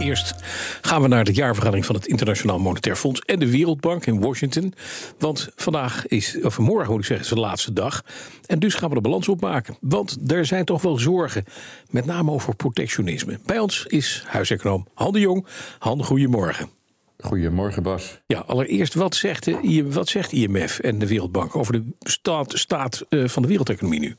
Eerst gaan we naar de jaarvergadering van het Internationaal Monetair Fonds en de Wereldbank in Washington. Want vandaag is, of morgen moet ik zeggen, is de laatste dag. En dus gaan we de balans opmaken. Want er zijn toch wel zorgen, met name over protectionisme. Bij ons is huiseconoom Han de Jong. Han, goedemorgen. Goedemorgen, Bas. Ja, allereerst, wat zegt, de, wat zegt IMF en de Wereldbank over de staat, staat eh, van de wereldeconomie nu?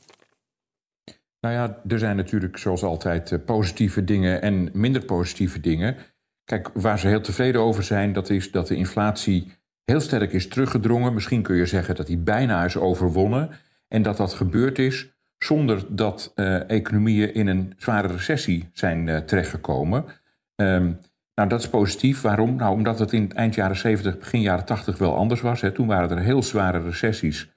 Nou ja, er zijn natuurlijk zoals altijd eh, positieve dingen en minder positieve dingen. Kijk, waar ze heel tevreden over zijn, dat is dat de inflatie heel sterk is teruggedrongen. Misschien kun je zeggen dat die bijna is overwonnen. En dat dat gebeurd is zonder dat eh, economieën in een zware recessie zijn eh, terechtgekomen. Ehm, nou, dat is positief. Waarom? Nou, omdat het in eind jaren 70, begin jaren 80 wel anders was. Hè. Toen waren er heel zware recessies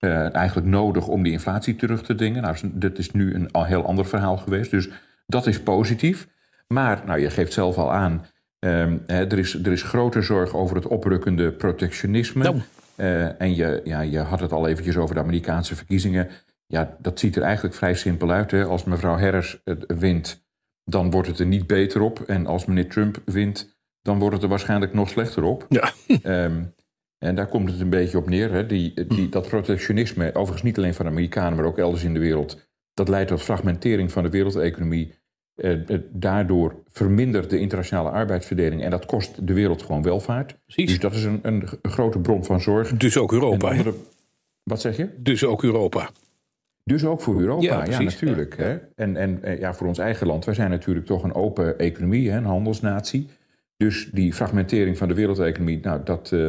eh, eigenlijk nodig om die inflatie terug te dingen. Nou, dat is nu een al heel ander verhaal geweest. Dus dat is positief. Maar, nou, je geeft zelf al aan, ehm, hè, er, is, er is grote zorg over het oprukkende protectionisme. Nou. Eh, en je, ja, je had het al eventjes over de Amerikaanse verkiezingen. Ja, dat ziet er eigenlijk vrij simpel uit. Hè? Als mevrouw Harris het wint, dan wordt het er niet beter op. En als meneer Trump wint, dan wordt het er waarschijnlijk nog slechter op. Ja. Ehm, en daar komt het een beetje op neer. Hè? Die, die, mm. dat protectionisme, overigens niet alleen van de Amerikanen, maar ook elders in de wereld, dat leidt tot fragmentering van de wereldeconomie. Eh, daardoor vermindert de internationale arbeidsverdeling. En dat kost de wereld gewoon welvaart. Precies. Dus dat is een, een grote bron van zorg. Dus ook Europa. wat zeg je? Dus ook Europa. Dus ook voor Europa, ja, natuurlijk. Hè? En, en eh, ja, voor ons eigen land. Wij zijn natuurlijk toch een open economie, hè? een handelsnatie. Dus die fragmentering van de wereldeconomie, nou, dat, eh,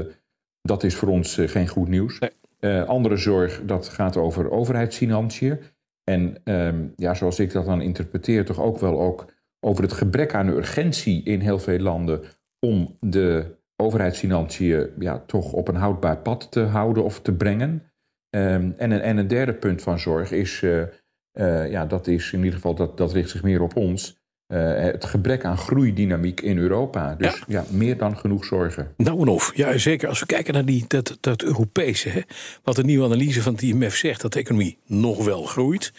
dat is voor ons eh, geen goed nieuws. Eh, andere zorg, dat gaat over overheidsfinanciën. En ehm, ja, zoals ik dat dan interpreteer, toch ook wel ook over het gebrek aan urgentie in heel veel landen om de overheidsfinanciën ja, toch op een houdbaar pad te houden of te brengen. Ehm, en, een, en een derde punt van zorg is, eh, ja, dat is in ieder geval, dat, dat richt zich meer op ons. Eh, het gebrek aan groeidynamiek in Europa. Dus ja, meer dan genoeg zorgen. Nou en of. Ja, zeker als we kijken naar die, dat, dat Europese. Hè, wat de nieuwe analyse van het IMF zegt, dat de economie nog wel groeit.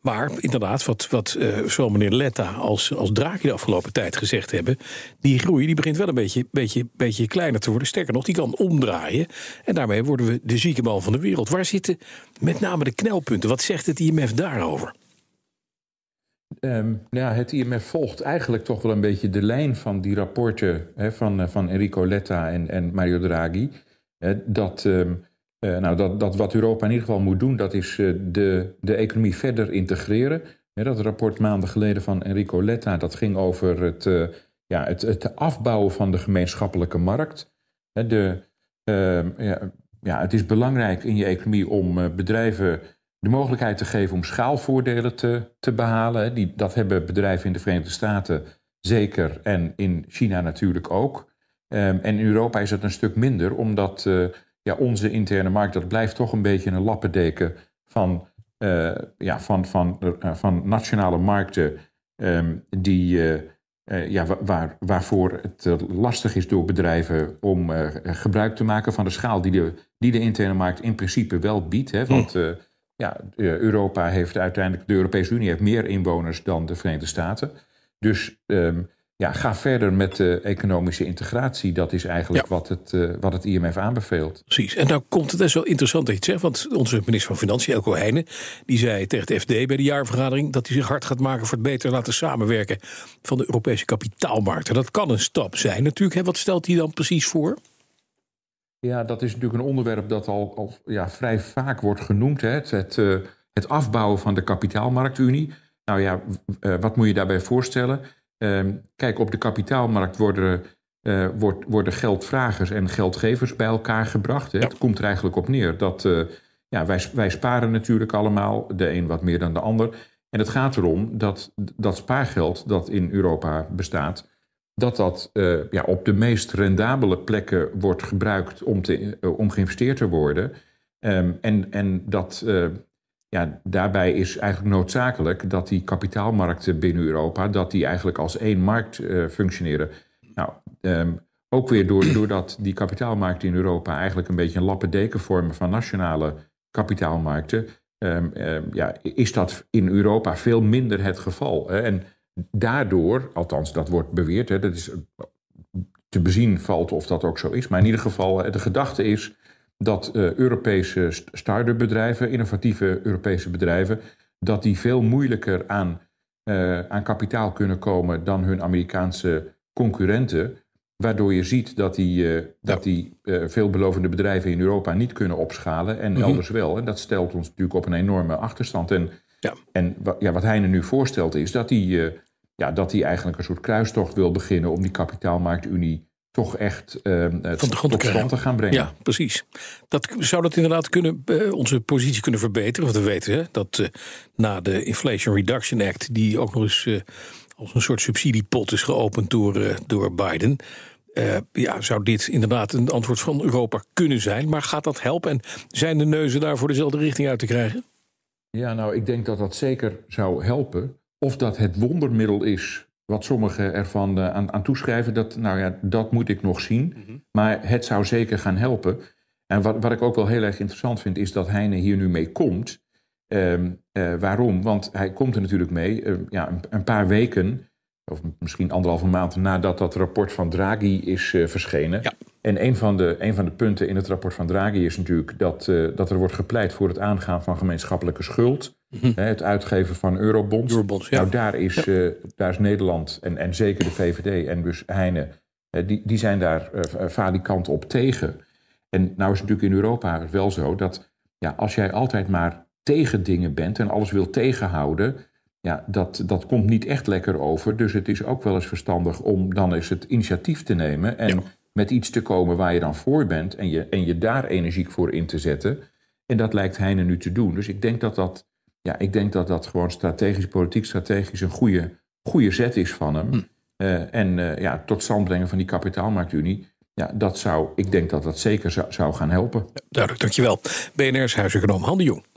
Maar inderdaad, wat, wat uh, zowel meneer Letta als, als Draghi de afgelopen tijd gezegd hebben... die groei die begint wel een beetje, beetje, beetje kleiner te worden. Sterker nog, die kan omdraaien. En daarmee worden we de zieke man van de wereld. Waar zitten met name de knelpunten? Wat zegt het IMF daarover? Ehm, ja, het IMF volgt eigenlijk toch wel een beetje de lijn van die rapporten hè, van, eh, van Enrico Letta en, en Mario Draghi. Hè, dat, ehm, eh, nou, dat, dat wat Europa in ieder geval moet doen, dat is eh, de, de economie verder integreren. Hè, dat rapport maanden geleden van Enrico Letta, dat ging over het, ja, het, het afbouwen van de gemeenschappelijke markt. Hè, de, ehm, ja, ja, het is belangrijk in je economie om bedrijven de mogelijkheid te geven om schaalvoordelen te, te behalen. Die, dat hebben bedrijven in de Verenigde Staten zeker en in China natuurlijk ook. Ehm, en in Europa is het een stuk minder, omdat eh, ja, onze interne markt, dat blijft toch een beetje een lappendeken van, eh, ja, van, van, eh, van nationale markten ehm, die, ja, waar, waarvoor het lastig is door bedrijven om gebruik te maken van de schaal die de, die de interne markt in principe wel biedt. Hè, want mm ja, eh, Europa heeft uiteindelijk, de Europese Unie heeft meer inwoners dan de Verenigde Staten. Dus ehm, ja, ga verder met de economische integratie. Dat is eigenlijk wat, het, eh, wat het IMF aanbeveelt. Precies. En nou komt het, dat wel interessant dat je het zegt, want onze minister van Financiën, Elko Heijnen, die zei tegen de FD bij de jaarvergadering dat hij zich hard gaat maken voor het beter laten samenwerken van de Europese kapitaalmarkten. Dat kan een stap zijn natuurlijk. Hè. Wat stelt hij dan precies voor? Ja, dat is natuurlijk een onderwerp dat al, al ja, vrij vaak wordt genoemd. Hè? Het, het, eh, het, afbouwen van de kapitaalmarktunie. Nou ja, eh, wat moet je daarbij voorstellen? Ehm, kijk, op de kapitaalmarkt worden, eh, worden geldvragers en geldgevers bij elkaar gebracht. Hè? Het komt er eigenlijk op neer dat ja, wij, wij sparen natuurlijk allemaal, de een wat meer dan de ander. En het gaat erom dat dat spaargeld dat in Europa bestaat, dat dat eh, ja, op de meest rendabele plekken wordt gebruikt om, te, eh, om geïnvesteerd te worden. Ehm, en, en dat eh, ja, daarbij is eigenlijk noodzakelijk dat die kapitaalmarkten binnen Europa, dat die eigenlijk als één markt functioneren. Nou, ehm, ook weer door, doordat die kapitaalmarkten in Europa eigenlijk een beetje een lappendeken vormen van nationale kapitaalmarkten, ehm, ja, is dat in Europa veel minder het geval. En daardoor, althans dat wordt beweerd, hè, dat is eh, te bezien valt of dat ook zo is. Maar in ieder geval, eh, de gedachte is dat eh, Europese start-up bedrijven, innovatieve Europese bedrijven, dat die veel moeilijker aan, aan kapitaal kunnen komen dan hun Amerikaanse concurrenten. Waardoor je ziet dat die, dat die veelbelovende bedrijven in Europa niet kunnen opschalen en mhm. elders wel. En dat stelt ons natuurlijk op een enorme achterstand. En ja. En ja, wat Heine nu voorstelt is dat hij, eh, ja, dat hij eigenlijk een soort kruistocht wil beginnen om die kapitaalmarktunie toch echt uh, van de grond tot stand te gaan brengen. Ja, precies. Dat, zou dat inderdaad kunnen, eh, onze positie kunnen verbeteren? Want we weten hè, dat na de Inflation Reduction Act, die ook nog eens als een soort subsidiepot is geopend door, door Biden. ja, zou dit inderdaad een antwoord van Europa kunnen zijn? Maar gaat dat helpen? En zijn de neuzen daarvoor dezelfde richting uit te krijgen? Ja, nou, ik denk dat dat zeker zou helpen. Of dat het wondermiddel is, wat sommigen ervan eh, aan, aan, toeschrijven, dat, nou ja, dat moet ik nog zien. Mhm. Maar het zou zeker gaan helpen. En wat, wat ik ook wel heel erg interessant vind, is dat Heine hier nu mee komt. Ehm, eh, waarom? Want hij komt er natuurlijk mee eh, ja, een, een, paar weken, of misschien anderhalve maand nadat dat rapport van Draghi is verschenen. Ja. En een van, de, van de punten in het rapport van Draghi is natuurlijk dat, eh, dat er wordt gepleit voor het aangaan van gemeenschappelijke schuld. Mhm. hè, het uitgeven van eurobonds. Nou, daar is, eh, daar is Nederland en, en zeker de VVD en dus Heine, die, die zijn daar eh, valikant op tegen. En nou is het natuurlijk in Europa wel zo dat ja, als jij altijd maar tegen dingen bent en alles wil tegenhouden, ja, dat, dat komt niet echt lekker over. Dus het is ook wel eens verstandig om dan eens het initiatief te nemen en met iets te komen waar je dan voor bent en je, en je daar energiek voor in te zetten. En dat lijkt Heine nu te doen. Dus ik denk dat dat, ja, ik denk dat, dat gewoon strategisch, politiek strategisch een goede, goede zet is van hem. Hm. Eh, en eh, ja, tot stand brengen van die kapitaalmarktunie. Ja, dat zou, ik denk dat dat zeker zou, zou gaan helpen. duidelijk, dankjewel. BNR's huiseconoom Hande Jung